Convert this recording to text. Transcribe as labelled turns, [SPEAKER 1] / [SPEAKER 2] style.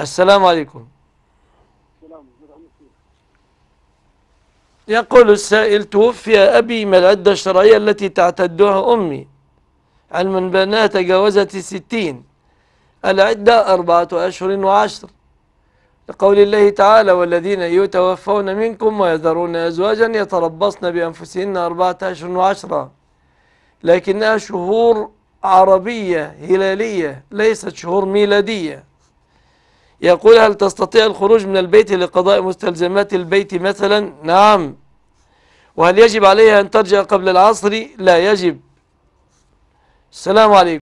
[SPEAKER 1] السلام عليكم يقول السائل توفي أبي ما العدة الشرعية التي تعتدها أمي علما بأنها تجاوزت الستين العدة أربعة أشهر وعشر لقول الله تعالى والذين يتوفون منكم ويذرون أزواجا يتربصن بأنفسهن أربعة أشهر وعشرة لكنها شهور عربية هلالية ليست شهور ميلادية يقول هل تستطيع الخروج من البيت لقضاء مستلزمات البيت مثلا نعم وهل يجب عليها أن ترجع قبل العصر لا يجب السلام عليكم